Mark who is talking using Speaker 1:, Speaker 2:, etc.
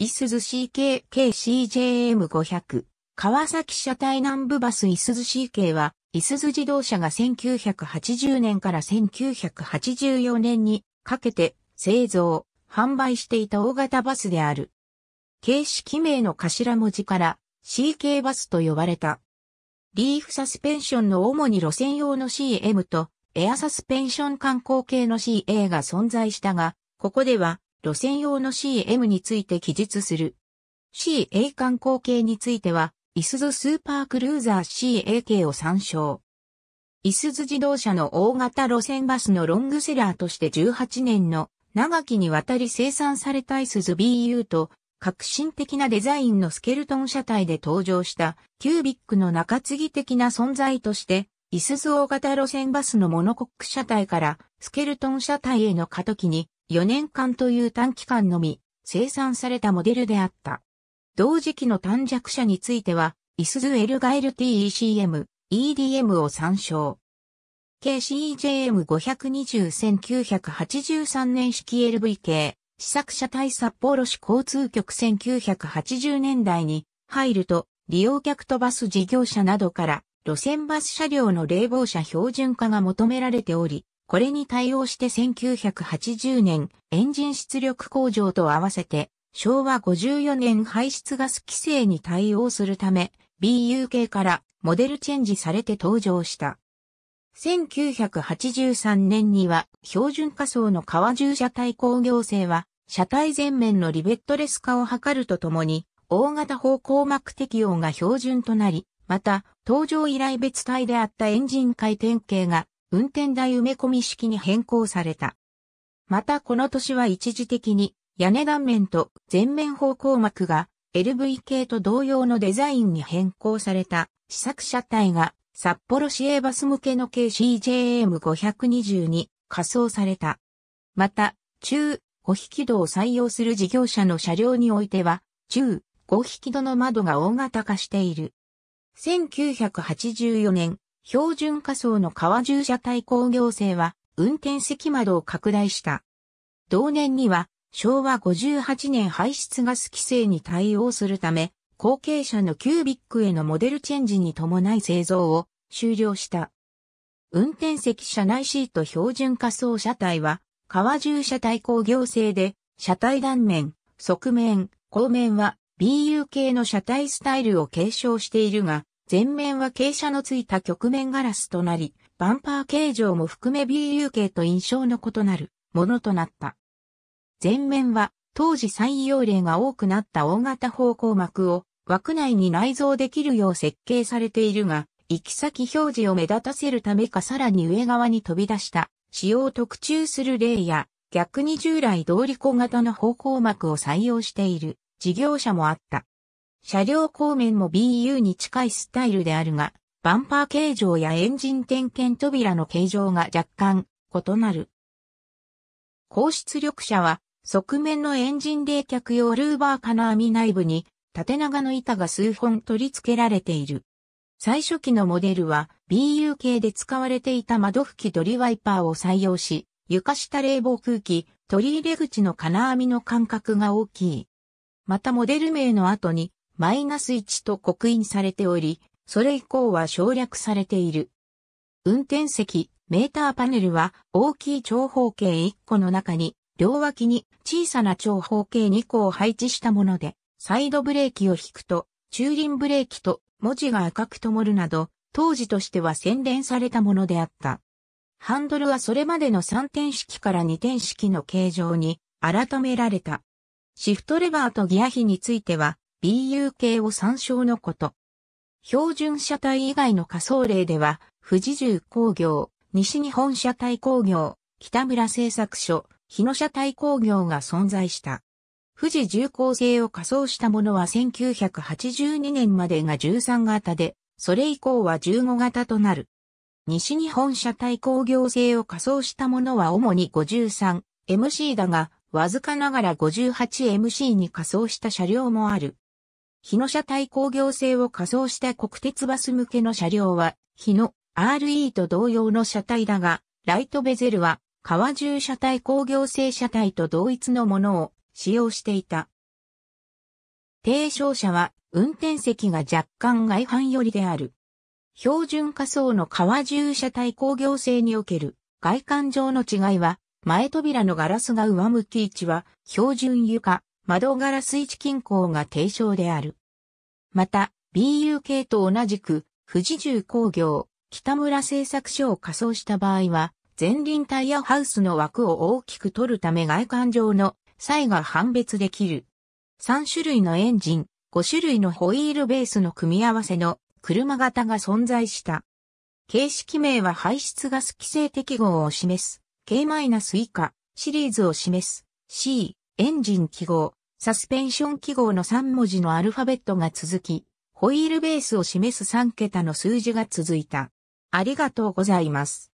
Speaker 1: いすず CKKCJM500、川崎車体南部バスいすず CK は、いすず自動車が1980年から1984年にかけて製造、販売していた大型バスである。形式名の頭文字から CK バスと呼ばれた。リーフサスペンションの主に路線用の CM とエアサスペンション観光系の CA が存在したが、ここでは路線用の CM について記述する。CA 観光系については、イスズスーパークルーザー CA 系を参照。イスズ自動車の大型路線バスのロングセラーとして18年の長きにわたり生産されたイスズ BU と革新的なデザインのスケルトン車体で登場したキュービックの中継ぎ的な存在として、イスズ大型路線バスのモノコック車体からスケルトン車体への過渡期に4年間という短期間のみ生産されたモデルであった。同時期の短弱者については、イスズエルガエル t e c m EDM を参照。KCJM520-1983 年式 LVK、試作車対札幌市交通局1980年代に入ると、利用客とバス事業者などから路線バス車両の冷房車標準化が求められており、これに対応して1980年、エンジン出力向上と合わせて、昭和54年排出ガス規制に対応するため、BU k からモデルチェンジされて登場した。1983年には標準化層の川重車体工業性は車体前面のリベットレス化を図るとともに大型方向膜適用が標準となり、また登場以来別体であったエンジン回転系が運転台埋め込み式に変更された。またこの年は一時的に屋根断面と前面方向膜が LV 系と同様のデザインに変更された試作車体が札幌市営バス向けの KCJM520 に仮装された。また、中5引戸を採用する事業者の車両においては、中5引戸の窓が大型化している。1984年、標準仮想の革重車体工業政は、運転席窓を拡大した。同年には、昭和58年排出ガス規制に対応するため、後継者のキュービックへのモデルチェンジに伴い製造を終了した。運転席車内シート標準仮想車体は、革重車体工業製で、車体断面、側面、後面は BU 系の車体スタイルを継承しているが、前面は傾斜のついた曲面ガラスとなり、バンパー形状も含め BU 系と印象の異なるものとなった。前面は当時採用例が多くなった大型方向膜を枠内に内蔵できるよう設計されているが、行き先表示を目立たせるためかさらに上側に飛び出した使用特注する例や、逆に従来通り小型の方向膜を採用している事業者もあった。車両方面も BU に近いスタイルであるが、バンパー形状やエンジン点検扉の形状が若干異なる。高出力車は、側面のエンジン冷却用ルーバー金網内部に縦長の板が数本取り付けられている。最初期のモデルは BU 系で使われていた窓拭き取りワイパーを採用し、床下冷房空気、取り入れ口の金網の間隔が大きい。またモデル名の後にマイナス1と刻印されており、それ以降は省略されている。運転席、メーターパネルは大きい長方形1個の中に、両脇に小さな長方形2個を配置したもので、サイドブレーキを引くと、駐輪ブレーキと文字が赤く灯るなど、当時としては洗練されたものであった。ハンドルはそれまでの3点式から2点式の形状に改められた。シフトレバーとギア比については BU k を参照のこと。標準車体以外の仮想例では、富士重工業、西日本車体工業、北村製作所、日野車体工業が存在した。富士重工製を仮想したものは1982年までが13型で、それ以降は15型となる。西日本車体工業製を仮想したものは主に 53MC だが、わずかながら 58MC に仮想した車両もある。日野車体工業性を仮想した国鉄バス向けの車両は、日野 RE と同様の車体だが、ライトベゼルは、川中車体工業性車体と同一のものを使用していた。低床車は、運転席が若干外反寄りである。標準仮想の川中車体工業性における外観上の違いは、前扉のガラスが上向き位置は標準床、窓ガラス位置均衡が提唱である。また、BUK と同じく、富士重工業、北村製作所を仮装した場合は、前輪タイヤハウスの枠を大きく取るため外観上の差異が判別できる。3種類のエンジン、5種類のホイールベースの組み合わせの車型が存在した。形式名は排出ガス規制適合を示す K- 以下シリーズを示す C エンジン記号サスペンション記号の3文字のアルファベットが続き、ホイールベースを示す3桁の数字が続いた。ありがとうございます。